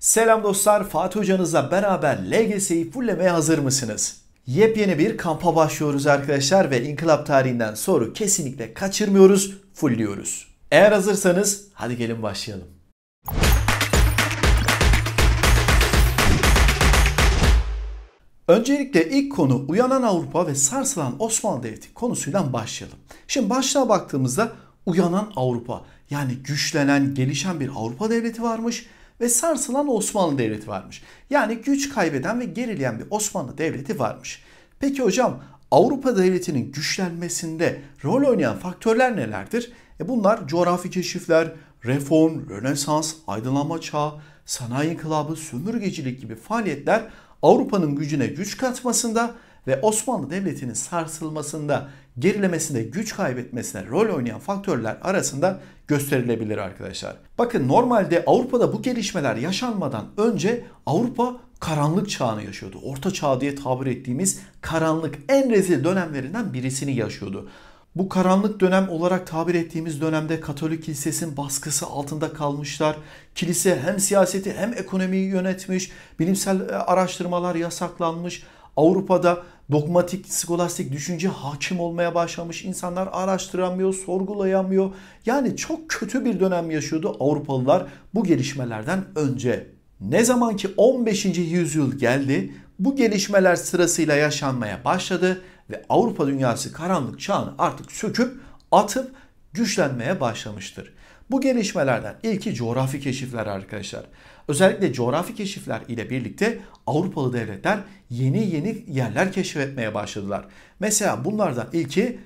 Selam dostlar, Fatih hocanızla beraber LGS'yi fullemeye hazır mısınız? Yepyeni bir kampa başlıyoruz arkadaşlar ve inkılap tarihinden soru kesinlikle kaçırmıyoruz, fullliyoruz. Eğer hazırsanız hadi gelin başlayalım. Öncelikle ilk konu uyanan Avrupa ve sarsılan Osmanlı Devleti konusuyla başlayalım. Şimdi başlığa baktığımızda uyanan Avrupa yani güçlenen, gelişen bir Avrupa devleti varmış ve sarsılan Osmanlı Devleti varmış. Yani güç kaybeden ve gerileyen bir Osmanlı Devleti varmış. Peki hocam Avrupa Devleti'nin güçlenmesinde rol oynayan faktörler nelerdir? E bunlar coğrafi keşifler, reform, rönesans, aydınlanma çağı, sanayi inkılabı, sömürgecilik gibi faaliyetler Avrupa'nın gücüne güç katmasında ve Osmanlı Devleti'nin sarsılmasında, gerilemesinde güç kaybetmesine rol oynayan faktörler arasında gösterilebilir arkadaşlar. Bakın normalde Avrupa'da bu gelişmeler yaşanmadan önce Avrupa karanlık çağını yaşıyordu. Orta çağ diye tabir ettiğimiz karanlık en rezil dönemlerinden birisini yaşıyordu. Bu karanlık dönem olarak tabir ettiğimiz dönemde Katolik Kilisesi'nin baskısı altında kalmışlar. Kilise hem siyaseti hem ekonomiyi yönetmiş, bilimsel e, araştırmalar yasaklanmış, Avrupa'da dogmatik, skolastik düşünce hakim olmaya başlamış. İnsanlar araştıramıyor, sorgulayamıyor. Yani çok kötü bir dönem yaşıyordu Avrupalılar bu gelişmelerden önce. Ne zaman ki 15. yüzyıl geldi, bu gelişmeler sırasıyla yaşanmaya başladı ve Avrupa dünyası karanlık çağını artık söküp atıp güçlenmeye başlamıştır. Bu gelişmelerden ilki coğrafi keşifler arkadaşlar. Özellikle coğrafi keşifler ile birlikte Avrupalı devletler yeni yeni yerler keşfetmeye başladılar. Mesela bunlardan ilki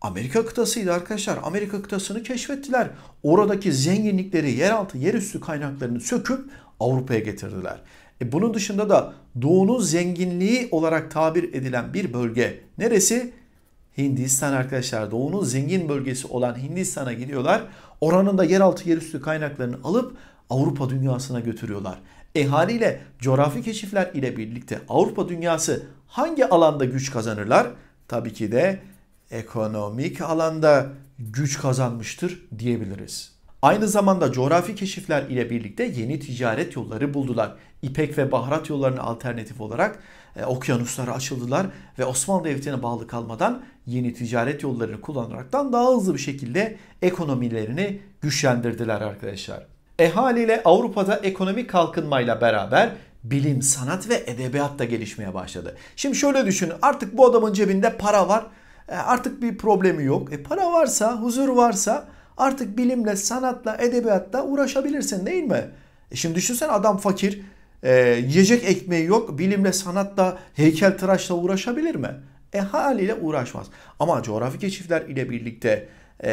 Amerika kıtasıydı arkadaşlar. Amerika kıtasını keşfettiler. Oradaki zenginlikleri, yeraltı, yerüstü kaynaklarını söküp Avrupa'ya getirdiler. E bunun dışında da doğunun zenginliği olarak tabir edilen bir bölge neresi? Hindistan arkadaşlar. Doğunun zengin bölgesi olan Hindistan'a gidiyorlar. Oranın da yeraltı yerüstü kaynaklarını alıp Avrupa dünyasına götürüyorlar. E haliyle coğrafi keşifler ile birlikte Avrupa dünyası hangi alanda güç kazanırlar? Tabii ki de ekonomik alanda güç kazanmıştır diyebiliriz. Aynı zamanda coğrafi keşifler ile birlikte yeni ticaret yolları buldular. İpek ve baharat yollarına alternatif olarak e, okyanuslara açıldılar ve Osmanlı Devleti'ne bağlı kalmadan yeni ticaret yollarını kullanaraktan daha hızlı bir şekilde ekonomilerini güçlendirdiler arkadaşlar. E haliyle Avrupa'da ekonomik kalkınmayla beraber bilim, sanat ve edebiyat da gelişmeye başladı. Şimdi şöyle düşünün artık bu adamın cebinde para var. E, artık bir problemi yok. E para varsa, huzur varsa artık bilimle, sanatla, edebiyatla uğraşabilirsin değil mi? E şimdi düşünsen adam fakir, e, yiyecek ekmeği yok, bilimle, sanatla, heykeltıraşla uğraşabilir mi? E haliyle uğraşmaz. Ama coğrafi keşifler ile birlikte e,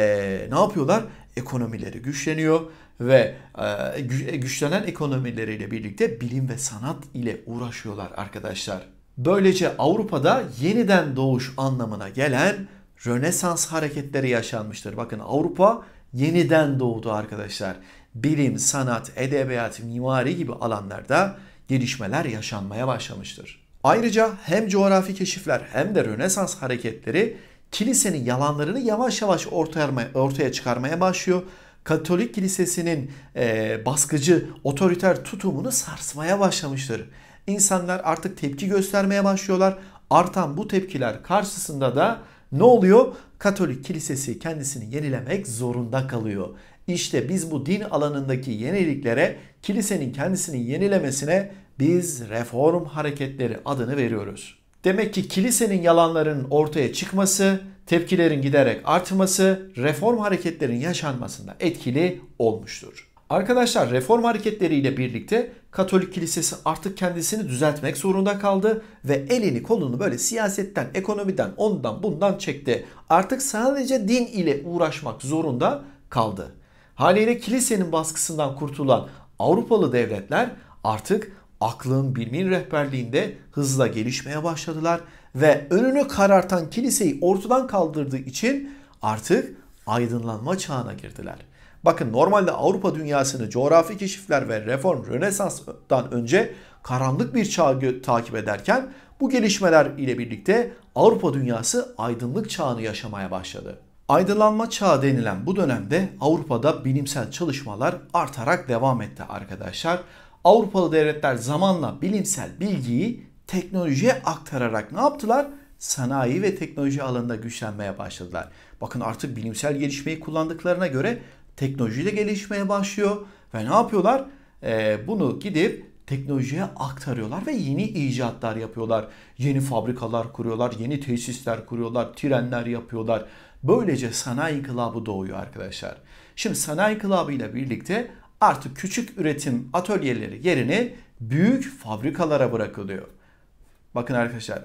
ne yapıyorlar? Ekonomileri güçleniyor ve e, e, güçlenen ekonomileriyle birlikte bilim ve sanat ile uğraşıyorlar arkadaşlar. Böylece Avrupa'da yeniden doğuş anlamına gelen Rönesans hareketleri yaşanmıştır. Bakın Avrupa yeniden doğdu arkadaşlar. Bilim, sanat, edebiyat, mimari gibi alanlarda gelişmeler yaşanmaya başlamıştır. Ayrıca hem coğrafi keşifler hem de Rönesans hareketleri kilisenin yalanlarını yavaş yavaş ortaya, ortaya çıkarmaya başlıyor Katolik kilisesinin e, baskıcı, otoriter tutumunu sarsmaya başlamıştır. İnsanlar artık tepki göstermeye başlıyorlar. Artan bu tepkiler karşısında da ne oluyor? Katolik kilisesi kendisini yenilemek zorunda kalıyor. İşte biz bu din alanındaki yeniliklere, kilisenin kendisini yenilemesine biz reform hareketleri adını veriyoruz. Demek ki kilisenin yalanlarının ortaya çıkması, tepkilerin giderek artması reform hareketlerin yaşanmasında etkili olmuştur. Arkadaşlar reform hareketleriyle birlikte Katolik Kilisesi artık kendisini düzeltmek zorunda kaldı ve elini kolunu böyle siyasetten, ekonomiden, ondan bundan çekti. Artık sadece din ile uğraşmak zorunda kaldı. Haliyle kilisenin baskısından kurtulan Avrupalı devletler artık aklın bilimin rehberliğinde hızla gelişmeye başladılar ve önünü karartan kiliseyi ortadan kaldırdığı için artık aydınlanma çağına girdiler. Bakın normalde Avrupa dünyasını coğrafi keşifler ve reform Rönesans'tan önce karanlık bir çağ takip ederken bu gelişmeler ile birlikte Avrupa dünyası aydınlık çağını yaşamaya başladı. Aydınlanma çağı denilen bu dönemde Avrupa'da bilimsel çalışmalar artarak devam etti arkadaşlar. Avrupalı devletler zamanla bilimsel bilgiyi teknolojiye aktararak ne yaptılar? Sanayi ve teknoloji alanında güçlenmeye başladılar. Bakın artık bilimsel gelişmeyi kullandıklarına göre teknoloji de gelişmeye başlıyor. Ve ne yapıyorlar? Ee, bunu gidip teknolojiye aktarıyorlar ve yeni icatlar yapıyorlar. Yeni fabrikalar kuruyorlar, yeni tesisler kuruyorlar, trenler yapıyorlar. Böylece sanayi inkılabı doğuyor arkadaşlar. Şimdi sanayi inkılabı ile birlikte artık küçük üretim atölyeleri yerini büyük fabrikalara bırakılıyor. Bakın arkadaşlar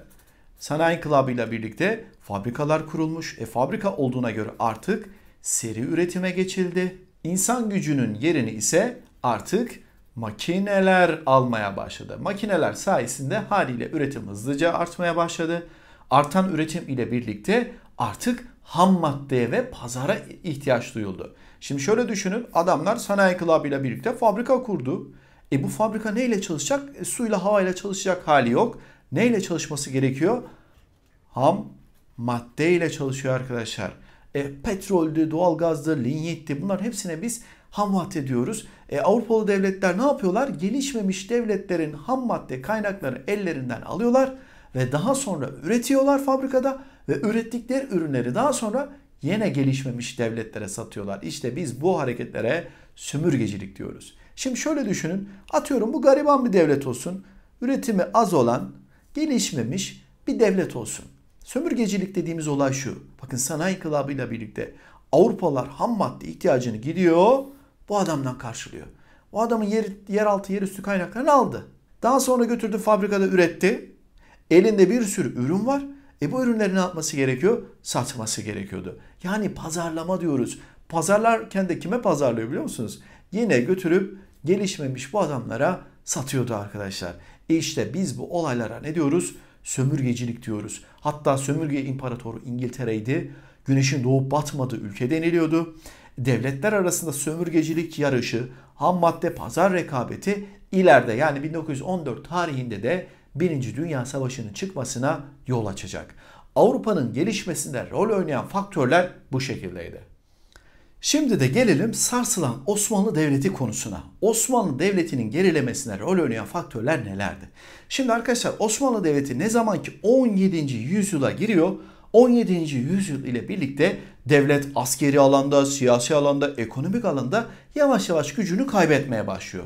sanayi ile birlikte fabrikalar kurulmuş. E fabrika olduğuna göre artık seri üretime geçildi. İnsan gücünün yerini ise artık makineler almaya başladı. Makineler sayesinde haliyle üretim hızlıca artmaya başladı. Artan üretim ile birlikte artık ham maddeye ve pazara ihtiyaç duyuldu. Şimdi şöyle düşünün adamlar sanayi kılabıyla birlikte fabrika kurdu. E bu fabrika neyle çalışacak? E, suyla havayla çalışacak hali yok. Neyle çalışması gerekiyor? Ham madde ile çalışıyor arkadaşlar. E, petroldü, doğalgazdı, linyetti bunlar hepsine biz ham madde diyoruz. E, Avrupalı devletler ne yapıyorlar? Gelişmemiş devletlerin ham madde kaynakları ellerinden alıyorlar ve daha sonra üretiyorlar fabrikada ve ürettikleri ürünleri daha sonra yine gelişmemiş devletlere satıyorlar. İşte biz bu hareketlere sömürgecilik diyoruz. Şimdi şöyle düşünün. Atıyorum bu gariban bir devlet olsun. Üretimi az olan, gelişmemiş bir devlet olsun. Sömürgecilik dediğimiz olay şu. Bakın sanayi kılabıyla birlikte Avrupalılar ham madde ihtiyacını gidiyor bu adamdan karşılıyor. O adamın yer, yeraltı yerüstü kaynaklarını aldı. Daha sonra götürdü fabrikada üretti. Elinde bir sürü ürün var. E bu ürünleri ne yapması gerekiyor? Satması gerekiyordu. Yani pazarlama diyoruz. Pazarlarken de kime pazarlıyor biliyor musunuz? Yine götürüp gelişmemiş bu adamlara satıyordu arkadaşlar. E işte biz bu olaylara ne diyoruz? Sömürgecilik diyoruz. Hatta sömürge imparatoru İngiltere'ydi. Güneşin doğup batmadığı ülke deniliyordu. Devletler arasında sömürgecilik yarışı, ham madde pazar rekabeti ileride yani 1914 tarihinde de Birinci Dünya Savaşı'nın çıkmasına yol açacak. Avrupa'nın gelişmesinde rol oynayan faktörler bu şekildeydi. Şimdi de gelelim sarsılan Osmanlı Devleti konusuna. Osmanlı Devleti'nin gerilemesine rol oynayan faktörler nelerdi? Şimdi arkadaşlar Osmanlı Devleti ne zaman ki 17. yüzyıla giriyor 17. yüzyıl ile birlikte devlet askeri alanda, siyasi alanda, ekonomik alanda yavaş yavaş gücünü kaybetmeye başlıyor.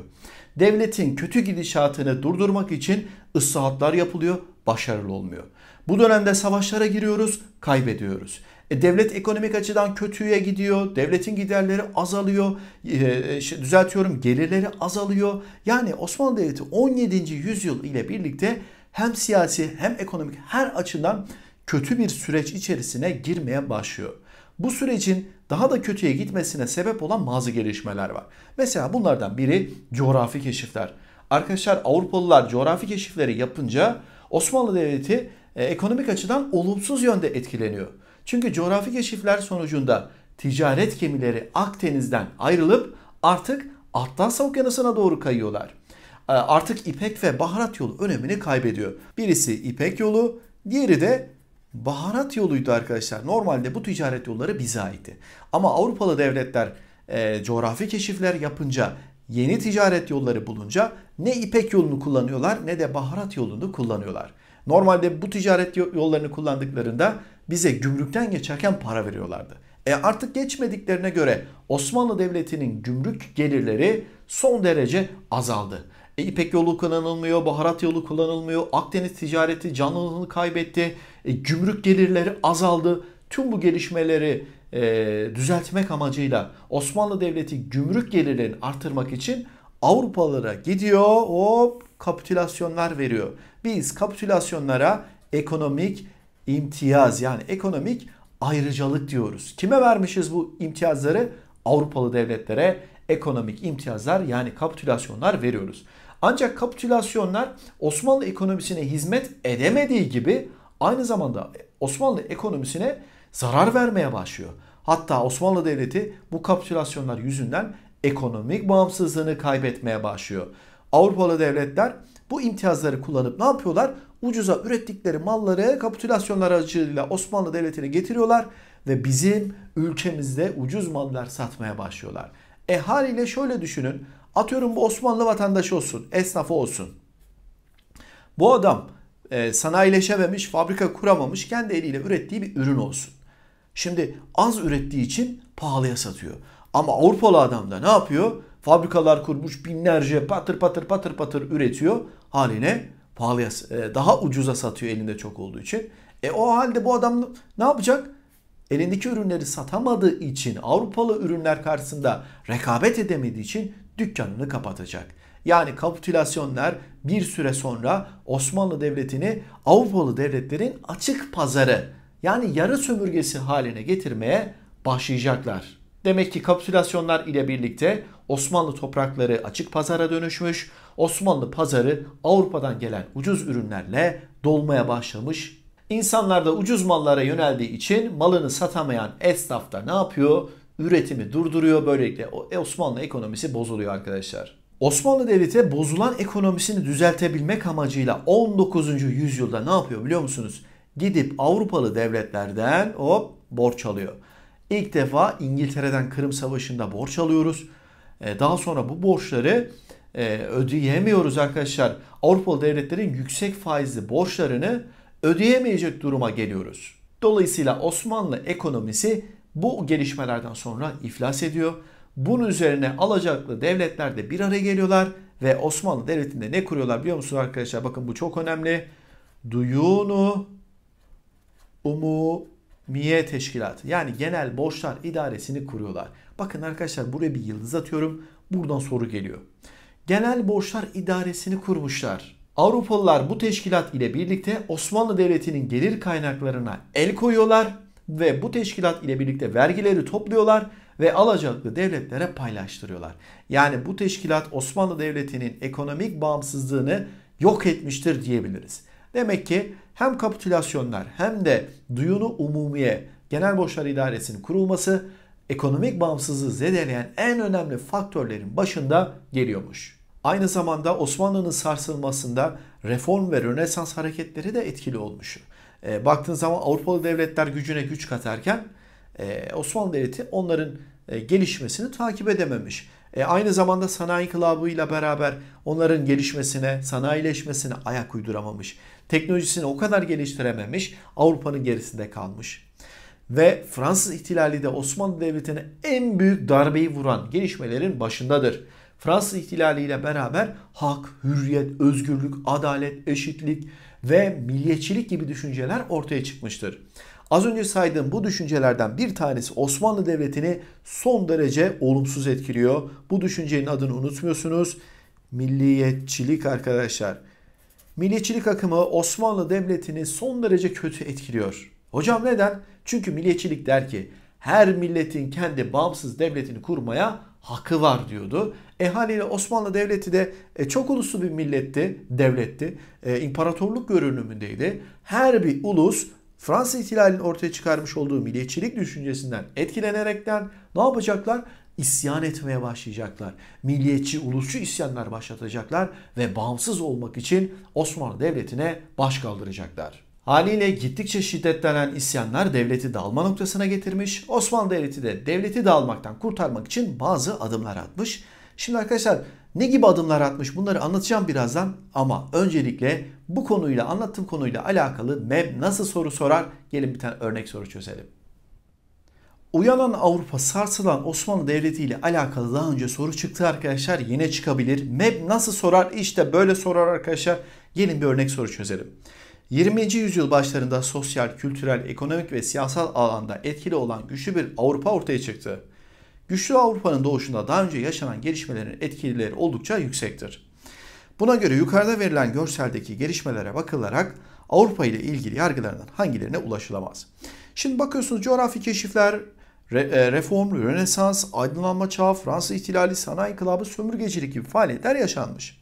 Devletin kötü gidişatını durdurmak için ıslahatlar yapılıyor, başarılı olmuyor. Bu dönemde savaşlara giriyoruz, kaybediyoruz. E, devlet ekonomik açıdan kötüye gidiyor, devletin giderleri azalıyor, e, e düzeltiyorum gelirleri azalıyor. Yani Osmanlı Devleti 17. yüzyıl ile birlikte hem siyasi hem ekonomik her açıdan kötü bir süreç içerisine girmeye başlıyor. Bu sürecin daha da kötüye gitmesine sebep olan bazı gelişmeler var. Mesela bunlardan biri coğrafi keşifler. Arkadaşlar Avrupalılar coğrafi keşifleri yapınca Osmanlı Devleti e, ekonomik açıdan olumsuz yönde etkileniyor. Çünkü coğrafi keşifler sonucunda ticaret gemileri Akdeniz'den ayrılıp artık Atlas Okyanusu'na doğru kayıyorlar. E, artık İpek ve baharat yolu önemini kaybediyor. Birisi İpek yolu, diğeri de baharat yoluydu arkadaşlar. Normalde bu ticaret yolları bize aitti. Ama Avrupalı devletler e, coğrafi keşifler yapınca yeni ticaret yolları bulunca ne ipek yolunu kullanıyorlar ne de baharat yolunu kullanıyorlar. Normalde bu ticaret yollarını kullandıklarında bize gümrükten geçerken para veriyorlardı. E artık geçmediklerine göre Osmanlı Devleti'nin gümrük gelirleri son derece azaldı. E, İpek yolu kullanılmıyor, baharat yolu kullanılmıyor. Akdeniz ticareti canlılığını kaybetti. E, gümrük gelirleri azaldı. Tüm bu gelişmeleri e, düzeltmek amacıyla Osmanlı Devleti gümrük gelirlerini artırmak için Avrupalara gidiyor hop kapitülasyonlar veriyor. Biz kapitülasyonlara ekonomik imtiyaz yani ekonomik ayrıcalık diyoruz. Kime vermişiz bu imtiyazları? Avrupalı devletlere, ekonomik imtiyazlar yani kapitülasyonlar veriyoruz. Ancak kapitülasyonlar Osmanlı ekonomisine hizmet edemediği gibi aynı zamanda Osmanlı ekonomisine zarar vermeye başlıyor. Hatta Osmanlı Devleti bu kapitülasyonlar yüzünden ekonomik bağımsızlığını kaybetmeye başlıyor. Avrupalı devletler bu imtiyazları kullanıp ne yapıyorlar? Ucuza ürettikleri malları kapitülasyonlar aracılığıyla Osmanlı Devleti'ne getiriyorlar ve bizim ülkemizde ucuz mallar satmaya başlıyorlar. E haliyle şöyle düşünün. Atıyorum bu Osmanlı vatandaşı olsun, esnafı olsun. Bu adam e, sanayileşememiş, fabrika kuramamış, kendi eliyle ürettiği bir ürün olsun. Şimdi az ürettiği için pahalıya satıyor. Ama Avrupalı adam da ne yapıyor? Fabrikalar kurmuş binlerce patır patır patır patır üretiyor. Haline pahalıya, e, daha ucuza satıyor elinde çok olduğu için. E o halde bu adam ne yapacak? elindeki ürünleri satamadığı için Avrupalı ürünler karşısında rekabet edemediği için dükkanını kapatacak. Yani kapitülasyonlar bir süre sonra Osmanlı Devleti'ni Avrupalı devletlerin açık pazarı yani yarı sömürgesi haline getirmeye başlayacaklar. Demek ki kapitülasyonlar ile birlikte Osmanlı toprakları açık pazara dönüşmüş, Osmanlı pazarı Avrupa'dan gelen ucuz ürünlerle dolmaya başlamış İnsanlar da ucuz mallara yöneldiği için malını satamayan esnaf da ne yapıyor? Üretimi durduruyor. Böylelikle e, Osmanlı ekonomisi bozuluyor arkadaşlar. Osmanlı Devleti bozulan ekonomisini düzeltebilmek amacıyla 19. yüzyılda ne yapıyor biliyor musunuz? Gidip Avrupalı devletlerden hop borç alıyor. İlk defa İngiltere'den Kırım Savaşı'nda borç alıyoruz. E, daha sonra bu borçları e, ödeyemiyoruz arkadaşlar. Avrupalı devletlerin yüksek faizli borçlarını ödeyemeyecek duruma geliyoruz. Dolayısıyla Osmanlı ekonomisi bu gelişmelerden sonra iflas ediyor. Bunun üzerine alacaklı devletler de bir araya geliyorlar ve Osmanlı Devleti'nde ne kuruyorlar biliyor musunuz arkadaşlar? Bakın bu çok önemli. Duyunu Umumiye Teşkilatı yani Genel Borçlar İdaresini kuruyorlar. Bakın arkadaşlar buraya bir yıldız atıyorum. Buradan soru geliyor. Genel Borçlar İdaresini kurmuşlar. Avrupalılar bu teşkilat ile birlikte Osmanlı Devleti'nin gelir kaynaklarına el koyuyorlar ve bu teşkilat ile birlikte vergileri topluyorlar ve alacaklı devletlere paylaştırıyorlar. Yani bu teşkilat Osmanlı Devleti'nin ekonomik bağımsızlığını yok etmiştir diyebiliriz. Demek ki hem kapitülasyonlar hem de duyunu umumiye genel borçlar idaresinin kurulması ekonomik bağımsızlığı zedeleyen en önemli faktörlerin başında geliyormuş. Aynı zamanda Osmanlı'nın sarsılmasında reform ve Rönesans hareketleri de etkili olmuş. E, baktığın zaman Avrupalı devletler gücüne güç katarken e, Osmanlı Devleti onların e, gelişmesini takip edememiş. E, aynı zamanda sanayi kılabıyla beraber onların gelişmesine, sanayileşmesine ayak uyduramamış. Teknolojisini o kadar geliştirememiş, Avrupa'nın gerisinde kalmış. Ve Fransız ihtilali de Osmanlı Devleti'ne en büyük darbeyi vuran gelişmelerin başındadır. Fransız İhtilali ile beraber hak, hürriyet, özgürlük, adalet, eşitlik ve milliyetçilik gibi düşünceler ortaya çıkmıştır. Az önce saydığım bu düşüncelerden bir tanesi Osmanlı Devleti'ni son derece olumsuz etkiliyor. Bu düşüncenin adını unutmuyorsunuz. Milliyetçilik arkadaşlar. Milliyetçilik akımı Osmanlı Devleti'ni son derece kötü etkiliyor. Hocam neden? Çünkü milliyetçilik der ki her milletin kendi bağımsız devletini kurmaya hakkı var diyordu. E haliyle Osmanlı Devleti de e, çok uluslu bir milletti, devletti. E, imparatorluk görünümündeydi. Her bir ulus Fransız ihtilalinin ortaya çıkarmış olduğu milliyetçilik düşüncesinden etkilenerekten ne yapacaklar? İsyan etmeye başlayacaklar. Milliyetçi, ulusçu isyanlar başlatacaklar ve bağımsız olmak için Osmanlı Devleti'ne baş kaldıracaklar. Haliyle gittikçe şiddetlenen isyanlar devleti dağılma noktasına getirmiş, Osmanlı Devleti de devleti dağılmaktan kurtarmak için bazı adımlar atmış Şimdi arkadaşlar ne gibi adımlar atmış bunları anlatacağım birazdan ama öncelikle bu konuyla anlattığım konuyla alakalı MEB nasıl soru sorar? Gelin bir tane örnek soru çözelim. Uyanan Avrupa sarsılan Osmanlı Devleti ile alakalı daha önce soru çıktı arkadaşlar. Yine çıkabilir. MEB nasıl sorar? işte böyle sorar arkadaşlar. Gelin bir örnek soru çözelim. 20. yüzyıl başlarında sosyal, kültürel, ekonomik ve siyasal alanda etkili olan güçlü bir Avrupa ortaya çıktı güçlü Avrupa'nın doğuşunda daha önce yaşanan gelişmelerin etkileri oldukça yüksektir. Buna göre yukarıda verilen görseldeki gelişmelere bakılarak Avrupa ile ilgili yargılarından hangilerine ulaşılamaz. Şimdi bakıyorsunuz coğrafi keşifler, re, e, reform, rönesans, aydınlanma çağı, Fransız ihtilali, sanayi kılabı, sömürgecilik gibi faaliyetler yaşanmış.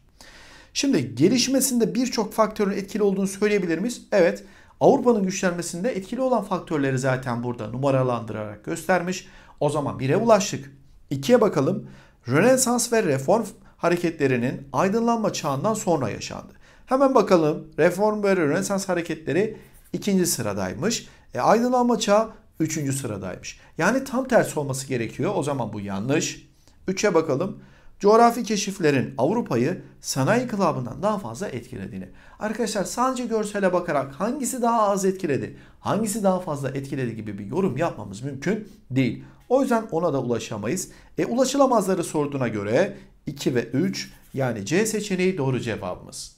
Şimdi gelişmesinde birçok faktörün etkili olduğunu söyleyebilir miyiz? Evet. Avrupa'nın güçlenmesinde etkili olan faktörleri zaten burada numaralandırarak göstermiş. O zaman 1'e ulaştık. 2'ye bakalım. Rönesans ve reform hareketlerinin aydınlanma çağından sonra yaşandı. Hemen bakalım reform ve rönesans hareketleri ikinci sıradaymış. E, aydınlanma çağı üçüncü sıradaymış. Yani tam tersi olması gerekiyor. O zaman bu yanlış. 3'e bakalım. Coğrafi keşiflerin Avrupa'yı sanayi inkılabından daha fazla etkilediğini. Arkadaşlar sadece görsele bakarak hangisi daha az etkiledi, hangisi daha fazla etkiledi gibi bir yorum yapmamız mümkün değil. O yüzden ona da ulaşamayız. E ulaşılamazları sorduğuna göre 2 ve 3 yani C seçeneği doğru cevabımız.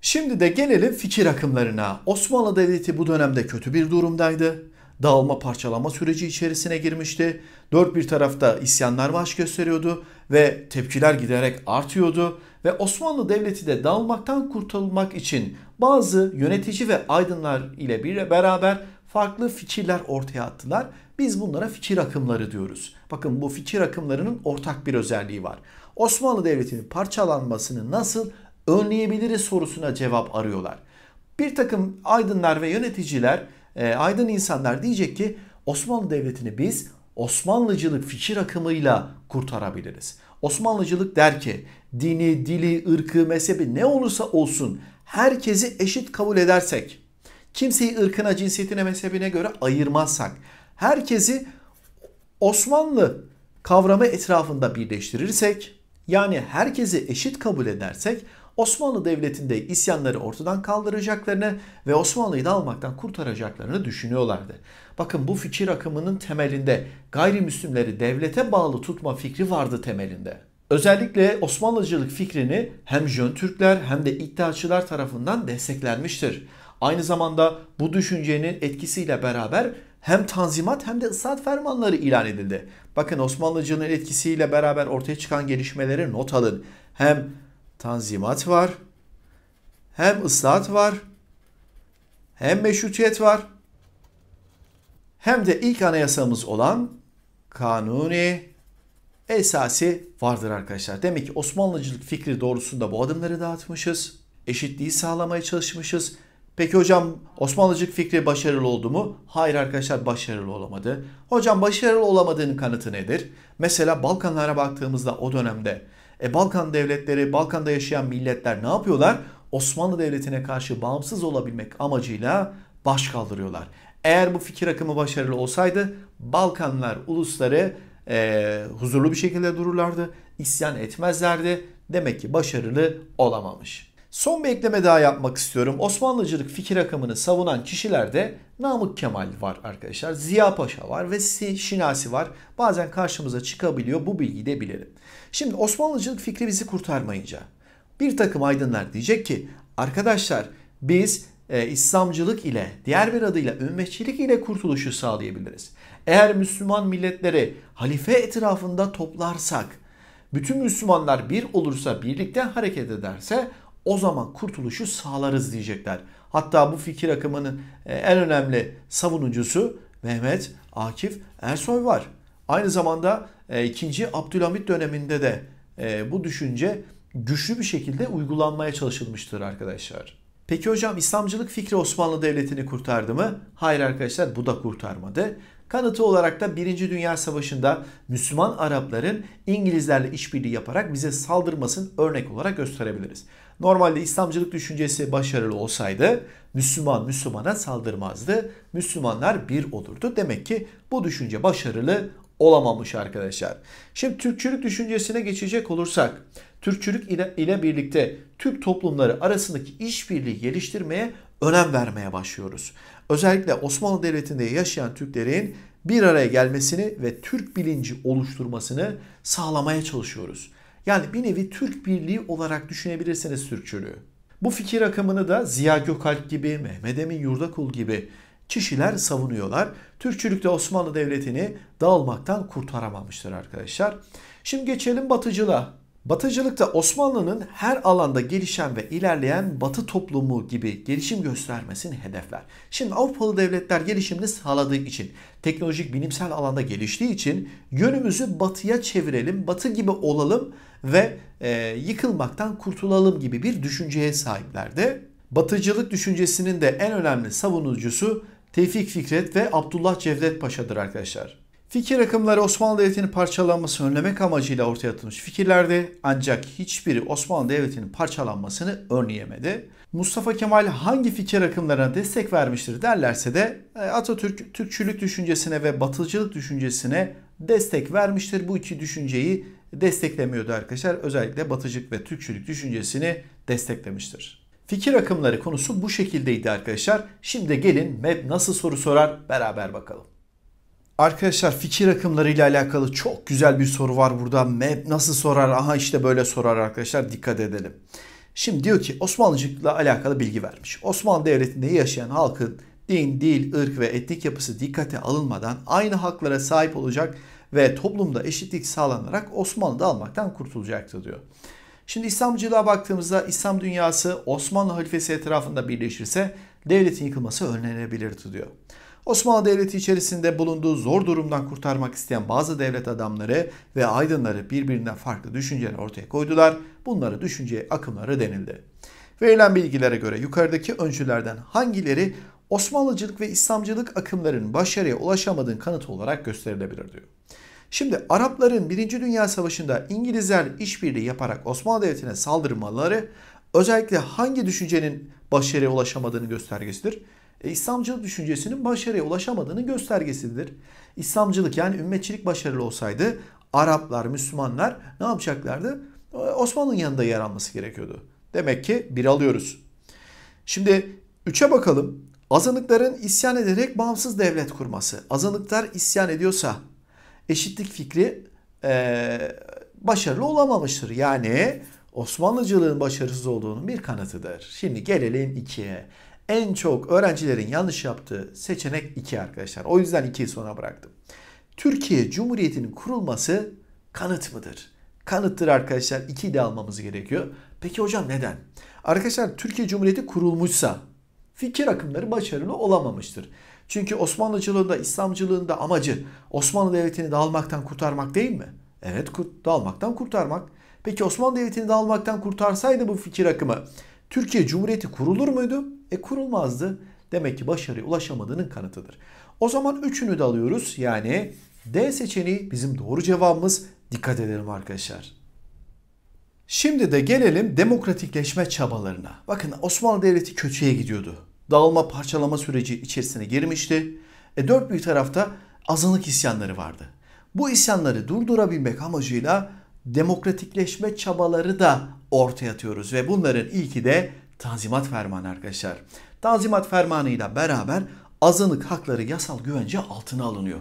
Şimdi de gelelim fikir akımlarına. Osmanlı Devleti bu dönemde kötü bir durumdaydı. Dağılma parçalama süreci içerisine girmişti. Dört bir tarafta isyanlar baş gösteriyordu ve tepkiler giderek artıyordu. Ve Osmanlı Devleti de dağılmaktan kurtulmak için bazı yönetici ve aydınlar ile bir beraber farklı fikirler ortaya attılar biz bunlara fikir akımları diyoruz. Bakın bu fikir akımlarının ortak bir özelliği var. Osmanlı Devleti'nin parçalanmasını nasıl önleyebiliriz sorusuna cevap arıyorlar. Bir takım aydınlar ve yöneticiler, e, aydın insanlar diyecek ki Osmanlı Devleti'ni biz Osmanlıcılık fikir akımıyla kurtarabiliriz. Osmanlıcılık der ki dini, dili, ırkı, mezhebi ne olursa olsun herkesi eşit kabul edersek, kimseyi ırkına, cinsiyetine, mezhebine göre ayırmazsak, herkesi Osmanlı kavramı etrafında birleştirirsek yani herkesi eşit kabul edersek Osmanlı Devleti'nde isyanları ortadan kaldıracaklarını ve Osmanlı'yı da almaktan kurtaracaklarını düşünüyorlardı. Bakın bu fikir akımının temelinde gayrimüslimleri devlete bağlı tutma fikri vardı temelinde. Özellikle Osmanlıcılık fikrini hem Jön Türkler hem de iddiaçılar tarafından desteklenmiştir. Aynı zamanda bu düşüncenin etkisiyle beraber hem tanzimat hem de ıslahat fermanları ilan edildi. Bakın Osmanlıcının etkisiyle beraber ortaya çıkan gelişmeleri not alın. Hem tanzimat var, hem ıslahat var, hem meşrutiyet var, hem de ilk anayasamız olan kanuni esası vardır arkadaşlar. Demek ki Osmanlıcılık fikri doğrusunda bu adımları dağıtmışız. Eşitliği sağlamaya çalışmışız. Peki hocam Osmanlıcık fikri başarılı oldu mu? Hayır arkadaşlar başarılı olamadı. Hocam başarılı olamadığının kanıtı nedir? Mesela Balkanlara baktığımızda o dönemde e, Balkan devletleri, Balkan'da yaşayan milletler ne yapıyorlar? Osmanlı Devleti'ne karşı bağımsız olabilmek amacıyla baş kaldırıyorlar. Eğer bu fikir akımı başarılı olsaydı Balkanlar ulusları e, huzurlu bir şekilde dururlardı, isyan etmezlerdi. Demek ki başarılı olamamış. Son bir ekleme daha yapmak istiyorum. Osmanlıcılık fikir akımını savunan kişilerde Namık Kemal var arkadaşlar. Ziya Paşa var ve Şinasi var. Bazen karşımıza çıkabiliyor. Bu bilgiyi de bilelim. Şimdi Osmanlıcılık fikri bizi kurtarmayınca bir takım aydınlar diyecek ki arkadaşlar biz e, İslamcılık ile diğer bir adıyla ümmetçilik ile kurtuluşu sağlayabiliriz. Eğer Müslüman milletleri halife etrafında toplarsak bütün Müslümanlar bir olursa birlikte hareket ederse o zaman kurtuluşu sağlarız diyecekler. Hatta bu fikir akımının e, en önemli savunucusu Mehmet Akif Ersoy var. Aynı zamanda 2. E, Abdülhamit döneminde de e, bu düşünce güçlü bir şekilde uygulanmaya çalışılmıştır arkadaşlar. Peki hocam İslamcılık fikri Osmanlı Devleti'ni kurtardı mı? Hayır arkadaşlar bu da kurtarmadı. Kanıtı olarak da 1. Dünya Savaşı'nda Müslüman Arapların İngilizlerle işbirliği yaparak bize saldırmasın örnek olarak gösterebiliriz. Normalde İslamcılık düşüncesi başarılı olsaydı Müslüman Müslümana saldırmazdı. Müslümanlar bir olurdu. Demek ki bu düşünce başarılı olamamış arkadaşlar. Şimdi Türkçülük düşüncesine geçecek olursak Türkçülük ile, birlikte Türk toplumları arasındaki işbirliği geliştirmeye önem vermeye başlıyoruz. Özellikle Osmanlı Devleti'nde yaşayan Türklerin bir araya gelmesini ve Türk bilinci oluşturmasını sağlamaya çalışıyoruz. Yani bir nevi Türk Birliği olarak düşünebilirsiniz Türkçülüğü. Bu fikir akımını da Ziya Gökalp gibi, Mehmet Emin Yurdakul gibi kişiler savunuyorlar. Türkçülük de Osmanlı Devleti'ni dağılmaktan kurtaramamıştır arkadaşlar. Şimdi geçelim Batıcılığa. Batıcılıkta Osmanlı'nın her alanda gelişen ve ilerleyen Batı toplumu gibi gelişim göstermesini hedefler. Şimdi Avrupalı devletler gelişimini sağladığı için, teknolojik bilimsel alanda geliştiği için yönümüzü batıya çevirelim, batı gibi olalım ve e, yıkılmaktan kurtulalım gibi bir düşünceye sahiplerdi. Batıcılık düşüncesinin de en önemli savunucusu Tevfik Fikret ve Abdullah Cevdet Paşa'dır arkadaşlar. Fikir akımları Osmanlı Devleti'nin parçalanmasını önlemek amacıyla ortaya atılmış fikirlerde ancak hiçbiri Osmanlı Devleti'nin parçalanmasını önleyemedi. Mustafa Kemal hangi fikir akımlarına destek vermiştir derlerse de e, Atatürk Türkçülük düşüncesine ve Batılıcılık düşüncesine destek vermiştir. Bu iki düşünceyi desteklemiyordu arkadaşlar. Özellikle Batıcılık ve Türkçülük düşüncesini desteklemiştir. Fikir akımları konusu bu şekildeydi arkadaşlar. Şimdi gelin MEP nasıl soru sorar beraber bakalım. Arkadaşlar fikir akımları ile alakalı çok güzel bir soru var burada. Map nasıl sorar? Aha işte böyle sorar arkadaşlar. Dikkat edelim. Şimdi diyor ki Osmanlıcılıkla alakalı bilgi vermiş. Osmanlı Devleti'nde yaşayan halkın din, dil, ırk ve etnik yapısı dikkate alınmadan aynı haklara sahip olacak ve toplumda eşitlik sağlanarak Osmanlı'da almaktan kurtulacaktı diyor. Şimdi İslamcılığa baktığımızda İslam dünyası Osmanlı halifesi etrafında birleşirse devletin yıkılması önlenebilirdi diyor. Osmanlı Devleti içerisinde bulunduğu zor durumdan kurtarmak isteyen bazı devlet adamları ve aydınları birbirinden farklı düşünceler ortaya koydular. Bunlara düşünce akımları denildi. Verilen bilgilere göre yukarıdaki öncülerden hangileri Osmanlıcılık ve İslamcılık akımlarının başarıya ulaşamadığın kanıtı olarak gösterilebilir diyor. Şimdi Arapların 1. Dünya Savaşı'nda İngilizler işbirliği yaparak Osmanlı Devleti'ne saldırmaları özellikle hangi düşüncenin başarıya ulaşamadığını göstergesidir? E, İslamcılık düşüncesinin başarıya ulaşamadığının göstergesidir. İslamcılık yani ümmetçilik başarılı olsaydı Araplar, Müslümanlar ne yapacaklardı? E, Osmanlı'nın yanında yer alması gerekiyordu. Demek ki bir alıyoruz. Şimdi üçe bakalım. Azınlıkların isyan ederek bağımsız devlet kurması. Azınlıklar isyan ediyorsa eşitlik fikri e, başarılı olamamıştır. Yani Osmanlıcılığın başarısız olduğunun bir kanıtıdır. Şimdi gelelim ikiye en çok öğrencilerin yanlış yaptığı seçenek 2 arkadaşlar. O yüzden 2'yi sona bıraktım. Türkiye Cumhuriyeti'nin kurulması kanıt mıdır? Kanıttır arkadaşlar. 2'yi de almamız gerekiyor. Peki hocam neden? Arkadaşlar Türkiye Cumhuriyeti kurulmuşsa fikir akımları başarılı olamamıştır. Çünkü Osmanlıcılığında, İslamcılığında amacı Osmanlı Devleti'ni dağılmaktan kurtarmak değil mi? Evet dağılmaktan kurtarmak. Peki Osmanlı Devleti'ni dağılmaktan kurtarsaydı bu fikir akımı Türkiye Cumhuriyeti kurulur muydu? E kurulmazdı. Demek ki başarıya ulaşamadığının kanıtıdır. O zaman üçünü de alıyoruz. Yani D seçeneği bizim doğru cevabımız. Dikkat edelim arkadaşlar. Şimdi de gelelim demokratikleşme çabalarına. Bakın Osmanlı Devleti kötüye gidiyordu. Dağılma parçalama süreci içerisine girmişti. E, dört büyük tarafta azınlık isyanları vardı. Bu isyanları durdurabilmek amacıyla demokratikleşme çabaları da ortaya atıyoruz ve bunların ilki de Tanzimat Fermanı arkadaşlar. Tanzimat ile beraber azınlık hakları yasal güvence altına alınıyor.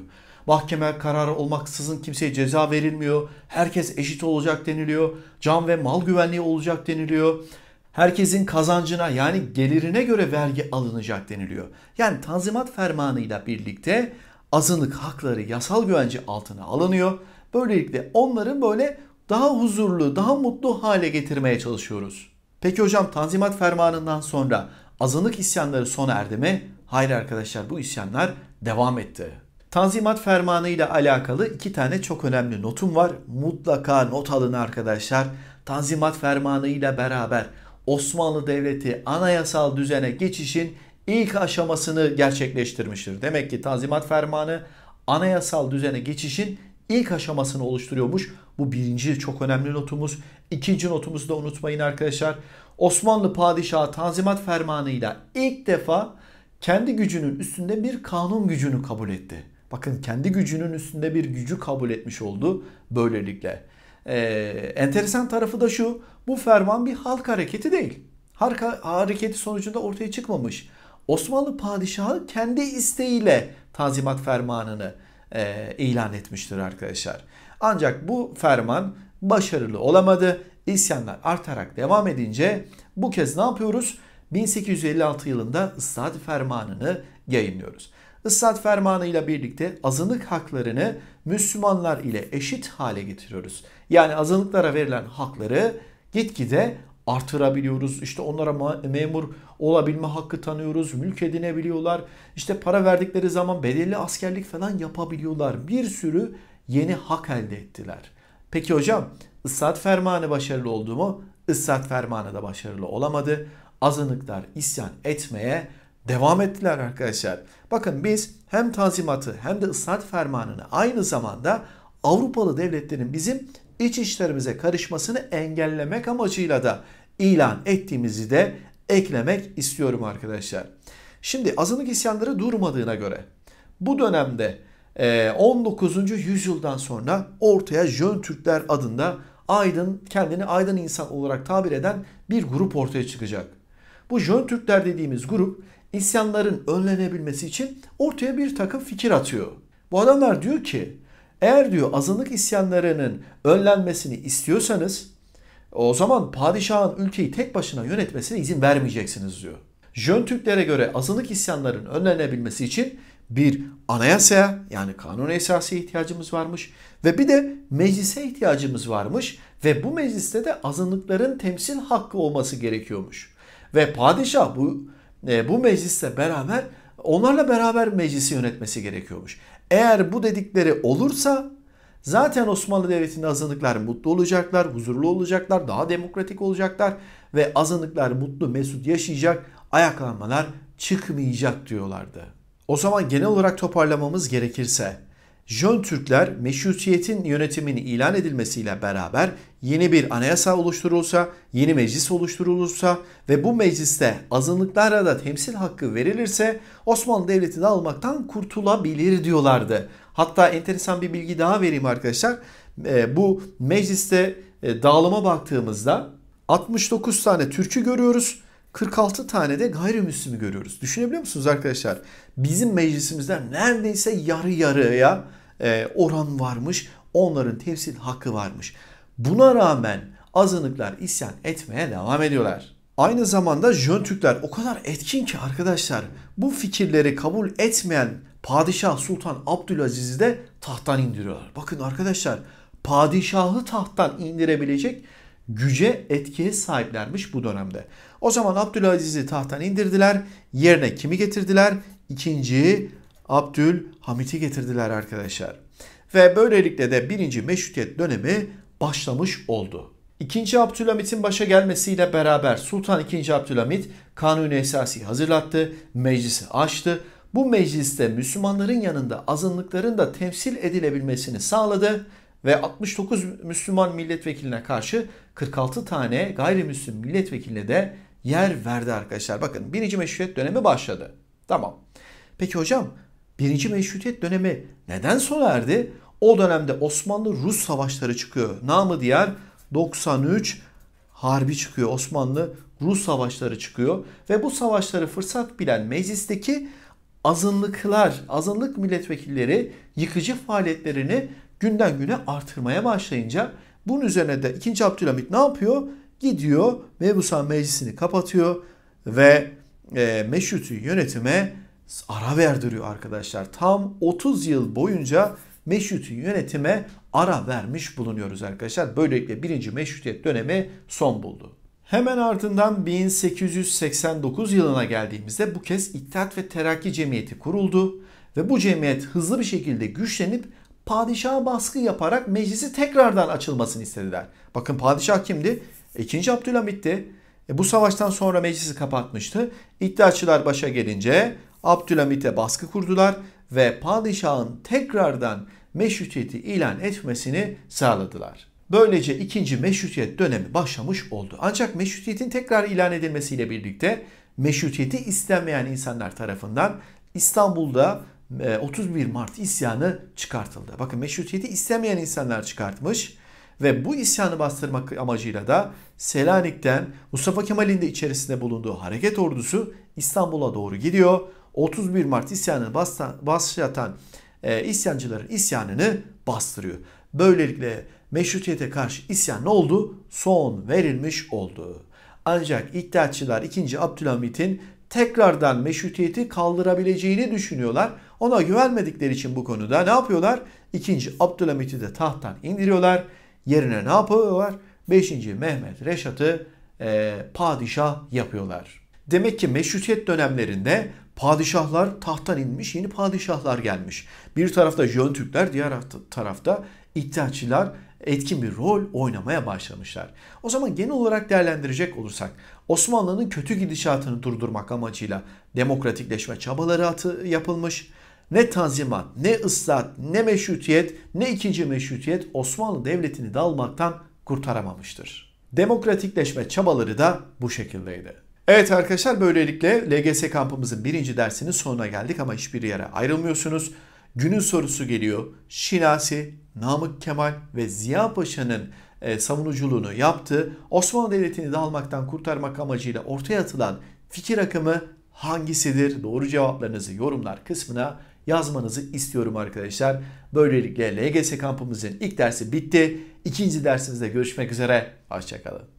Mahkeme kararı olmaksızın kimseye ceza verilmiyor. Herkes eşit olacak deniliyor. Can ve mal güvenliği olacak deniliyor. Herkesin kazancına yani gelirine göre vergi alınacak deniliyor. Yani Tanzimat Fermanı ile birlikte azınlık hakları yasal güvence altına alınıyor. Böylelikle onların böyle daha huzurlu, daha mutlu hale getirmeye çalışıyoruz. Peki hocam Tanzimat Fermanı'ndan sonra azınlık isyanları sona erdi mi? Hayır arkadaşlar bu isyanlar devam etti. Tanzimat Fermanı ile alakalı iki tane çok önemli notum var. Mutlaka not alın arkadaşlar. Tanzimat Fermanı ile beraber Osmanlı Devleti anayasal düzene geçişin ilk aşamasını gerçekleştirmiştir. Demek ki Tanzimat Fermanı anayasal düzene geçişin ilk aşamasını oluşturuyormuş. Bu birinci çok önemli notumuz. İkinci notumuzu da unutmayın arkadaşlar. Osmanlı Padişahı Tanzimat Fermanı'yla ilk defa kendi gücünün üstünde bir kanun gücünü kabul etti. Bakın kendi gücünün üstünde bir gücü kabul etmiş oldu böylelikle. Ee, enteresan tarafı da şu bu ferman bir halk hareketi değil. Halk hareketi sonucunda ortaya çıkmamış. Osmanlı padişahı kendi isteğiyle Tanzimat Fermanı'nı e, ilan etmiştir arkadaşlar. Ancak bu ferman başarılı olamadı. İsyanlar artarak devam edince bu kez ne yapıyoruz? 1856 yılında ıslahat fermanını yayınlıyoruz. Islat fermanı ile birlikte azınlık haklarını Müslümanlar ile eşit hale getiriyoruz. Yani azınlıklara verilen hakları gitgide artırabiliyoruz. İşte onlara memur olabilme hakkı tanıyoruz. Mülk edinebiliyorlar. İşte para verdikleri zaman bedelli askerlik falan yapabiliyorlar. Bir sürü yeni hak elde ettiler. Peki hocam ıslat fermanı başarılı oldu mu? Islat fermanı da başarılı olamadı. Azınlıklar isyan etmeye devam ettiler arkadaşlar. Bakın biz hem tazimatı hem de ıslat fermanını aynı zamanda Avrupalı devletlerin bizim iç işlerimize karışmasını engellemek amacıyla da ilan ettiğimizi de eklemek istiyorum arkadaşlar. Şimdi azınlık isyanları durmadığına göre bu dönemde 19. Ee, yüzyıldan sonra ortaya Jön Türkler adında aydın, kendini aydın insan olarak tabir eden bir grup ortaya çıkacak. Bu Jön Türkler dediğimiz grup isyanların önlenebilmesi için ortaya bir takım fikir atıyor. Bu adamlar diyor ki eğer diyor azınlık isyanlarının önlenmesini istiyorsanız o zaman padişahın ülkeyi tek başına yönetmesine izin vermeyeceksiniz diyor. Jön Türklere göre azınlık isyanların önlenebilmesi için bir anayasaya yani kanun esası ihtiyacımız varmış ve bir de meclise ihtiyacımız varmış ve bu mecliste de azınlıkların temsil hakkı olması gerekiyormuş. Ve padişah bu e, bu mecliste beraber onlarla beraber meclisi yönetmesi gerekiyormuş. Eğer bu dedikleri olursa zaten Osmanlı Devleti'nde azınlıklar mutlu olacaklar, huzurlu olacaklar, daha demokratik olacaklar ve azınlıklar mutlu mesut yaşayacak, ayaklanmalar çıkmayacak diyorlardı. O zaman genel olarak toparlamamız gerekirse Jön Türkler meşrutiyetin yönetimini ilan edilmesiyle beraber yeni bir anayasa oluşturulsa, yeni meclis oluşturulursa ve bu mecliste azınlıklara da temsil hakkı verilirse Osmanlı Devleti'ni almaktan kurtulabilir diyorlardı. Hatta enteresan bir bilgi daha vereyim arkadaşlar. E, bu mecliste e, dağılıma baktığımızda 69 tane Türk'ü görüyoruz. 46 tane de gayrimüslimi görüyoruz. Düşünebiliyor musunuz arkadaşlar? Bizim meclisimizden neredeyse yarı yarıya e, oran varmış. Onların temsil hakkı varmış. Buna rağmen azınlıklar isyan etmeye devam ediyorlar. Aynı zamanda Jön Türkler o kadar etkin ki arkadaşlar bu fikirleri kabul etmeyen Padişah Sultan Abdülaziz'i de tahttan indiriyorlar. Bakın arkadaşlar padişahı tahttan indirebilecek güce etkiye sahiplermiş bu dönemde. O zaman Abdülaziz'i tahttan indirdiler. Yerine kimi getirdiler? İkinci Abdülhamit'i getirdiler arkadaşlar. Ve böylelikle de birinci meşrutiyet dönemi başlamış oldu. İkinci Abdülhamit'in başa gelmesiyle beraber Sultan II. Abdülhamit kanun esası hazırlattı, meclisi açtı. Bu mecliste Müslümanların yanında azınlıkların da temsil edilebilmesini sağladı ve 69 Müslüman milletvekiline karşı 46 tane gayrimüslim milletvekiline de yer verdi arkadaşlar. Bakın birinci meşrutiyet dönemi başladı. Tamam. Peki hocam birinci meşrutiyet dönemi neden sona erdi? O dönemde Osmanlı-Rus savaşları çıkıyor. Namı diğer 93 harbi çıkıyor. Osmanlı-Rus savaşları çıkıyor. Ve bu savaşları fırsat bilen meclisteki azınlıklar, azınlık milletvekilleri yıkıcı faaliyetlerini günden güne artırmaya başlayınca bunun üzerine de 2. Abdülhamit ne yapıyor? gidiyor mebusan meclisini kapatıyor ve e, meşrutu yönetime ara verdiriyor arkadaşlar. Tam 30 yıl boyunca meşrutu yönetime ara vermiş bulunuyoruz arkadaşlar. Böylelikle 1. Meşrutiyet dönemi son buldu. Hemen ardından 1889 yılına geldiğimizde bu kez İttihat ve Terakki Cemiyeti kuruldu ve bu cemiyet hızlı bir şekilde güçlenip padişaha baskı yaparak meclisi tekrardan açılmasını istediler. Bakın padişah kimdi? İkinci Abdülhamit de bu savaştan sonra meclisi kapatmıştı. İddiaçılar başa gelince Abdülhamit'e baskı kurdular ve padişahın tekrardan meşrutiyeti ilan etmesini sağladılar. Böylece ikinci meşrutiyet dönemi başlamış oldu. Ancak meşrutiyetin tekrar ilan edilmesiyle birlikte meşrutiyeti istenmeyen insanlar tarafından İstanbul'da 31 e, Mart isyanı çıkartıldı. Bakın meşrutiyeti istemeyen insanlar çıkartmış ve bu isyanı bastırmak amacıyla da Selanik'ten Mustafa Kemal'in de içerisinde bulunduğu hareket ordusu İstanbul'a doğru gidiyor. 31 Mart isyanını başlatan e, isyancıların isyanını bastırıyor. Böylelikle meşrutiyete karşı isyan ne oldu? Son verilmiş oldu. Ancak iddiatçılar 2. Abdülhamit'in tekrardan meşrutiyeti kaldırabileceğini düşünüyorlar. Ona güvenmedikleri için bu konuda ne yapıyorlar? 2. Abdülhamit'i de tahttan indiriyorlar Yerine ne yapıyorlar? 5. Mehmet Reşat'ı e, padişah yapıyorlar. Demek ki meşrutiyet dönemlerinde padişahlar tahttan inmiş, yeni padişahlar gelmiş. Bir tarafta Jön Türkler, diğer tarafta iddiaçılar etkin bir rol oynamaya başlamışlar. O zaman genel olarak değerlendirecek olursak Osmanlı'nın kötü gidişatını durdurmak amacıyla demokratikleşme çabaları atı yapılmış ne tanzimat, ne ıslat, ne meşrutiyet, ne ikinci meşrutiyet Osmanlı Devleti'ni dalmaktan kurtaramamıştır. Demokratikleşme çabaları da bu şekildeydi. Evet arkadaşlar böylelikle LGS kampımızın birinci dersinin sonuna geldik ama hiçbir yere ayrılmıyorsunuz. Günün sorusu geliyor. Şinasi, Namık Kemal ve Ziya Paşa'nın e, savunuculuğunu yaptığı Osmanlı Devleti'ni dalmaktan kurtarmak amacıyla ortaya atılan fikir akımı hangisidir? Doğru cevaplarınızı yorumlar kısmına yazmanızı istiyorum arkadaşlar. Böylelikle LGS kampımızın ilk dersi bitti. İkinci dersimizde görüşmek üzere. Hoşçakalın.